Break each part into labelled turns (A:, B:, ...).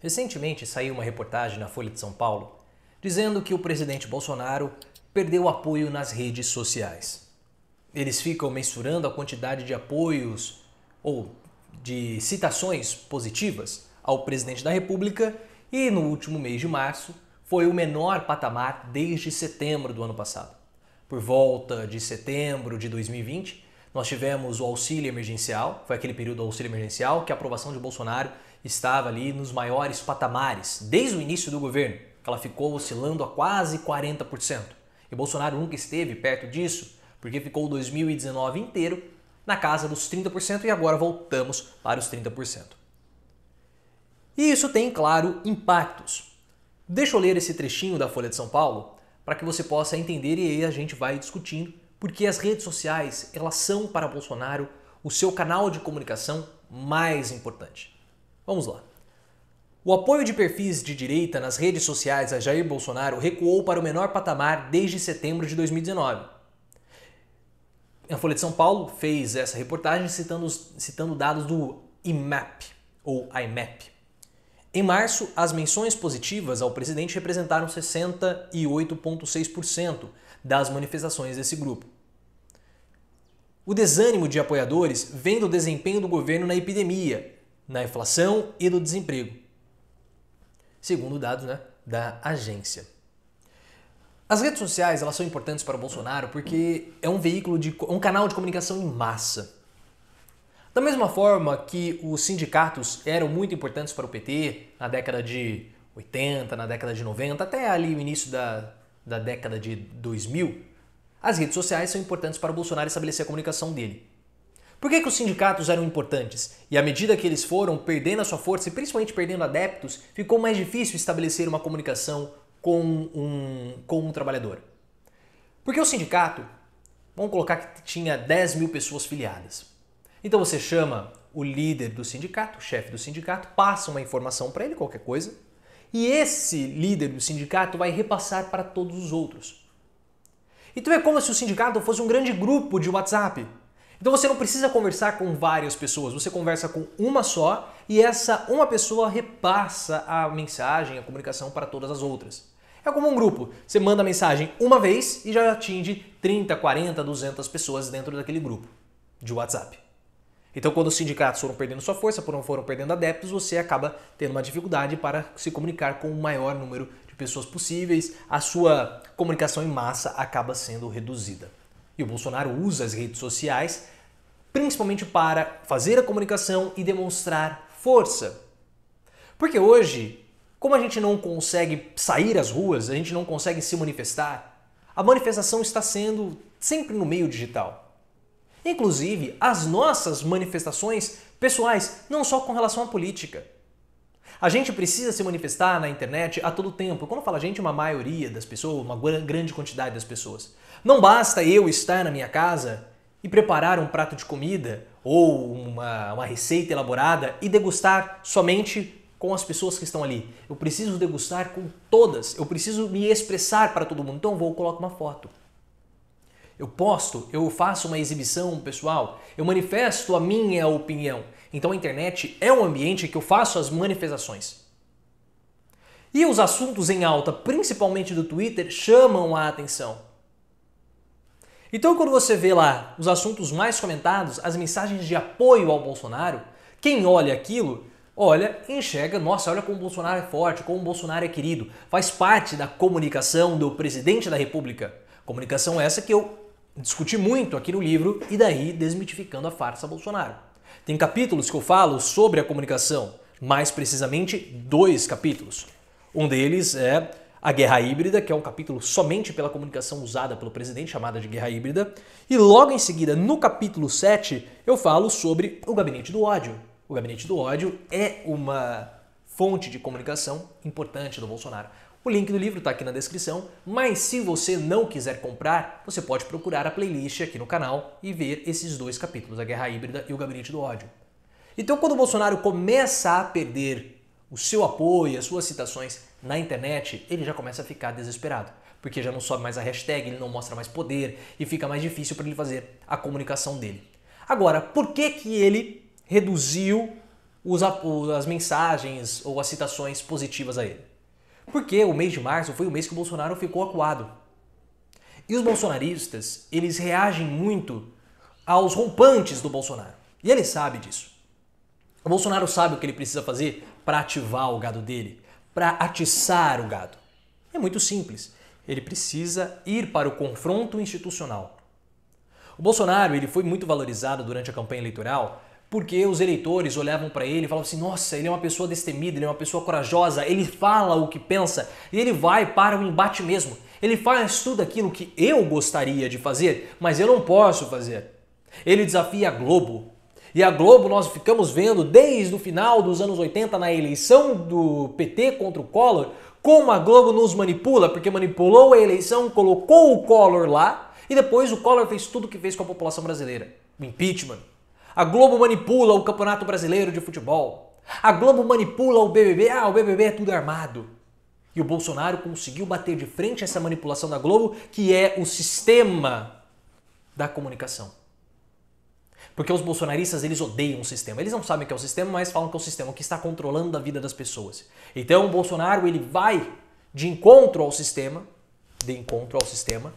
A: Recentemente saiu uma reportagem na Folha de São Paulo dizendo que o presidente Bolsonaro perdeu apoio nas redes sociais. Eles ficam mensurando a quantidade de apoios ou de citações positivas ao presidente da República e no último mês de março foi o menor patamar desde setembro do ano passado. Por volta de setembro de 2020, nós tivemos o auxílio emergencial, foi aquele período do auxílio emergencial que a aprovação de Bolsonaro estava ali nos maiores patamares, desde o início do governo. Ela ficou oscilando a quase 40%. E Bolsonaro nunca esteve perto disso, porque ficou 2019 inteiro na casa dos 30% e agora voltamos para os 30%. E isso tem, claro, impactos. Deixa eu ler esse trechinho da Folha de São Paulo para que você possa entender e aí a gente vai discutindo porque as redes sociais, elas são para Bolsonaro o seu canal de comunicação mais importante. Vamos lá. O apoio de perfis de direita nas redes sociais a Jair Bolsonaro recuou para o menor patamar desde setembro de 2019. A Folha de São Paulo fez essa reportagem citando, citando dados do IMAP, ou IMAP, em março, as menções positivas ao presidente representaram 68,6% das manifestações desse grupo. O desânimo de apoiadores vem do desempenho do governo na epidemia, na inflação e no desemprego. Segundo dados né, da agência. As redes sociais elas são importantes para o Bolsonaro porque é um veículo de um canal de comunicação em massa. Da mesma forma que os sindicatos eram muito importantes para o PT na década de 80, na década de 90, até ali o início da, da década de 2000, as redes sociais são importantes para o Bolsonaro estabelecer a comunicação dele. Por que, que os sindicatos eram importantes? E à medida que eles foram perdendo a sua força e principalmente perdendo adeptos, ficou mais difícil estabelecer uma comunicação com um, com um trabalhador. Porque o sindicato, vamos colocar que tinha 10 mil pessoas filiadas. Então você chama o líder do sindicato, o chefe do sindicato, passa uma informação para ele, qualquer coisa, e esse líder do sindicato vai repassar para todos os outros. Então é como se o sindicato fosse um grande grupo de WhatsApp. Então você não precisa conversar com várias pessoas, você conversa com uma só e essa uma pessoa repassa a mensagem, a comunicação para todas as outras. É como um grupo, você manda a mensagem uma vez e já atinge 30, 40, 200 pessoas dentro daquele grupo de WhatsApp. Então, quando os sindicatos foram perdendo sua força, foram, foram perdendo adeptos, você acaba tendo uma dificuldade para se comunicar com o maior número de pessoas possíveis, a sua comunicação em massa acaba sendo reduzida. E o Bolsonaro usa as redes sociais principalmente para fazer a comunicação e demonstrar força. Porque hoje, como a gente não consegue sair às ruas, a gente não consegue se manifestar, a manifestação está sendo sempre no meio digital. Inclusive, as nossas manifestações pessoais, não só com relação à política. A gente precisa se manifestar na internet a todo tempo. Quando fala a gente, uma maioria das pessoas, uma grande quantidade das pessoas. Não basta eu estar na minha casa e preparar um prato de comida ou uma, uma receita elaborada e degustar somente com as pessoas que estão ali. Eu preciso degustar com todas, eu preciso me expressar para todo mundo. Então vou coloco uma foto eu posto, eu faço uma exibição pessoal, eu manifesto a minha opinião. Então a internet é um ambiente que eu faço as manifestações. E os assuntos em alta, principalmente do Twitter, chamam a atenção. Então, quando você vê lá os assuntos mais comentados, as mensagens de apoio ao Bolsonaro, quem olha aquilo, olha e enxerga, nossa, olha como o Bolsonaro é forte, como o Bolsonaro é querido. Faz parte da comunicação do presidente da República. Comunicação essa que eu discuti muito aqui no livro e daí desmitificando a farsa Bolsonaro. Tem capítulos que eu falo sobre a comunicação, mais precisamente dois capítulos. Um deles é a guerra híbrida, que é um capítulo somente pela comunicação usada pelo presidente, chamada de guerra híbrida. E logo em seguida, no capítulo 7, eu falo sobre o gabinete do ódio. O gabinete do ódio é uma fonte de comunicação importante do Bolsonaro. O link do livro está aqui na descrição, mas se você não quiser comprar, você pode procurar a playlist aqui no canal e ver esses dois capítulos, a Guerra Híbrida e o Gabinete do Ódio. Então, quando o Bolsonaro começa a perder o seu apoio, as suas citações na internet, ele já começa a ficar desesperado, porque já não sobe mais a hashtag, ele não mostra mais poder e fica mais difícil para ele fazer a comunicação dele. Agora, por que que ele reduziu os, as mensagens ou as citações positivas a ele? Porque o mês de março foi o mês que o Bolsonaro ficou acuado. E os bolsonaristas, eles reagem muito aos rompantes do Bolsonaro. E ele sabe disso. O Bolsonaro sabe o que ele precisa fazer para ativar o gado dele, para atiçar o gado. É muito simples. Ele precisa ir para o confronto institucional. O Bolsonaro ele foi muito valorizado durante a campanha eleitoral porque os eleitores olhavam para ele e falavam assim: nossa, ele é uma pessoa destemida, ele é uma pessoa corajosa, ele fala o que pensa e ele vai para o embate mesmo. Ele faz tudo aquilo que eu gostaria de fazer, mas eu não posso fazer. Ele desafia a Globo. E a Globo nós ficamos vendo desde o final dos anos 80, na eleição do PT contra o Collor, como a Globo nos manipula, porque manipulou a eleição, colocou o Collor lá e depois o Collor fez tudo o que fez com a população brasileira: o impeachment a Globo manipula o Campeonato Brasileiro de Futebol. A Globo manipula o BBB. Ah, o BBB é tudo armado. E o Bolsonaro conseguiu bater de frente essa manipulação da Globo, que é o sistema da comunicação. Porque os bolsonaristas, eles odeiam o sistema. Eles não sabem que é o sistema, mas falam que é o sistema que está controlando a vida das pessoas. Então, o Bolsonaro, ele vai de encontro ao sistema, de encontro ao sistema,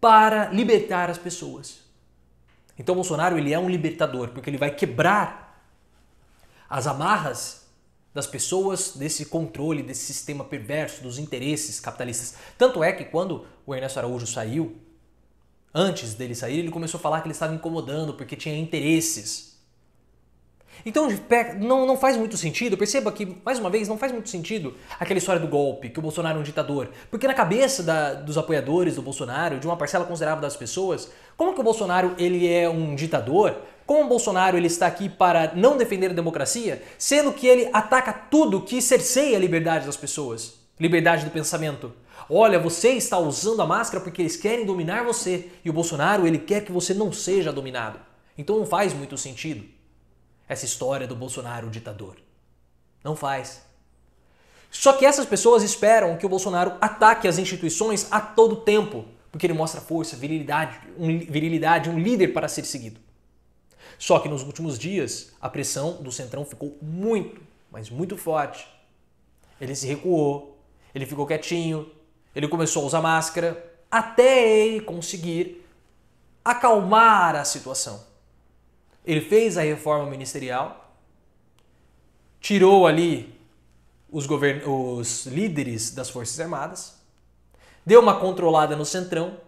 A: para libertar as pessoas. Então Bolsonaro ele é um libertador, porque ele vai quebrar as amarras das pessoas, desse controle, desse sistema perverso, dos interesses capitalistas. Tanto é que quando o Ernesto Araújo saiu, antes dele sair, ele começou a falar que ele estava incomodando porque tinha interesses então não, não faz muito sentido, perceba que, mais uma vez, não faz muito sentido aquela história do golpe, que o Bolsonaro é um ditador. Porque na cabeça da, dos apoiadores do Bolsonaro, de uma parcela considerável das pessoas, como que o Bolsonaro ele é um ditador? Como o Bolsonaro ele está aqui para não defender a democracia, sendo que ele ataca tudo que cerceia a liberdade das pessoas, liberdade do pensamento. Olha, você está usando a máscara porque eles querem dominar você e o Bolsonaro ele quer que você não seja dominado. Então não faz muito sentido essa história do Bolsonaro ditador. Não faz. Só que essas pessoas esperam que o Bolsonaro ataque as instituições a todo tempo, porque ele mostra força, virilidade, um, virilidade, um líder para ser seguido. Só que nos últimos dias, a pressão do Centrão ficou muito, mas muito forte. Ele se recuou, ele ficou quietinho, ele começou a usar máscara, até ele conseguir acalmar a situação. Ele fez a reforma ministerial, tirou ali os, govern... os líderes das Forças Armadas, deu uma controlada no Centrão,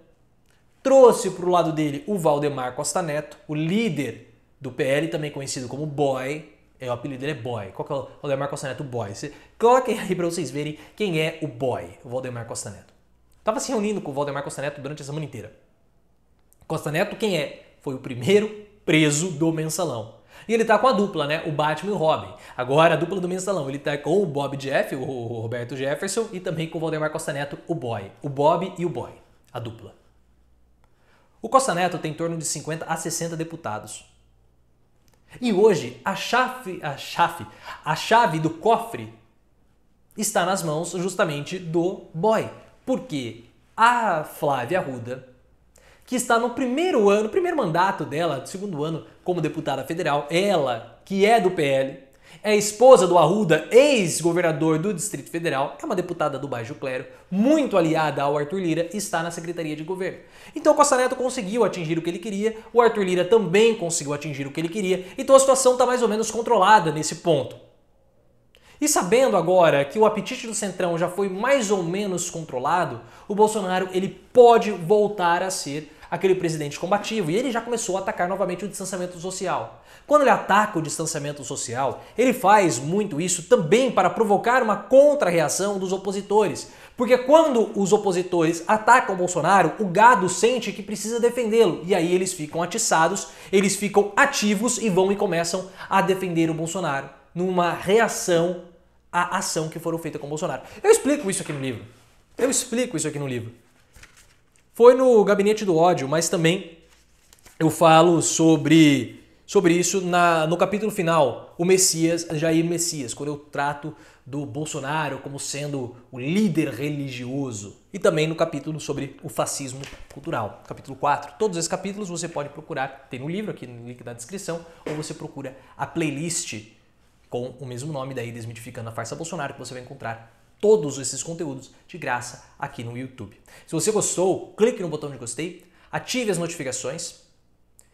A: trouxe para o lado dele o Valdemar Costa Neto, o líder do PL, também conhecido como Boy. É, o apelido dele é Boy. Qual que é o Valdemar Costa Neto? Boy. Você, coloquem aí para vocês verem quem é o Boy, o Valdemar Costa Neto. Tava se reunindo com o Valdemar Costa Neto durante a semana inteira. Costa Neto, quem é? Foi o primeiro preso do mensalão. E ele tá com a dupla, né? O Batman e o Robin. Agora, a dupla do Mensalão. Ele tá com o Bob Jeff, o Roberto Jefferson, e também com o Valdemar Costa Neto, o Boy. O Bob e o Boy. A dupla. O Costa Neto tem em torno de 50 a 60 deputados. E hoje, a chave, a chave, a chave do cofre está nas mãos justamente do Boy. Porque a Flávia Arruda que está no primeiro ano, primeiro mandato dela, segundo ano como deputada federal, ela, que é do PL, é esposa do Arruda, ex-governador do Distrito Federal, é uma deputada do Baixo Clero, muito aliada ao Arthur Lira, e está na Secretaria de Governo. Então Costa Neto conseguiu atingir o que ele queria, o Arthur Lira também conseguiu atingir o que ele queria, então a situação está mais ou menos controlada nesse ponto. E sabendo agora que o apetite do Centrão já foi mais ou menos controlado, o Bolsonaro ele pode voltar a ser aquele presidente combativo, e ele já começou a atacar novamente o distanciamento social. Quando ele ataca o distanciamento social, ele faz muito isso também para provocar uma contra-reação dos opositores. Porque quando os opositores atacam o Bolsonaro, o gado sente que precisa defendê-lo, e aí eles ficam atiçados, eles ficam ativos e vão e começam a defender o Bolsonaro numa reação à ação que foram feita com o Bolsonaro. Eu explico isso aqui no livro. Eu explico isso aqui no livro foi no Gabinete do Ódio, mas também eu falo sobre, sobre isso na, no capítulo final, o Messias, Jair Messias, quando eu trato do Bolsonaro como sendo o líder religioso. E também no capítulo sobre o fascismo cultural, capítulo 4. Todos esses capítulos você pode procurar, tem no livro aqui no link da descrição, ou você procura a playlist com o mesmo nome daí, Desmitificando a Farsa Bolsonaro, que você vai encontrar todos esses conteúdos de graça aqui no YouTube. Se você gostou, clique no botão de gostei, ative as notificações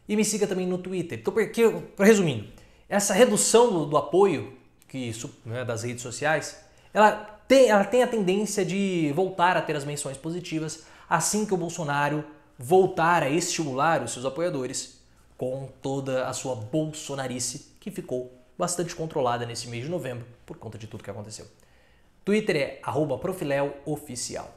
A: e me siga também no Twitter. Então, porque, resumindo, essa redução do, do apoio que né, das redes sociais, ela tem, ela tem a tendência de voltar a ter as menções positivas assim que o Bolsonaro voltar a estimular os seus apoiadores com toda a sua bolsonarice que ficou bastante controlada nesse mês de novembro por conta de tudo que aconteceu. Twitter é @profileloficial.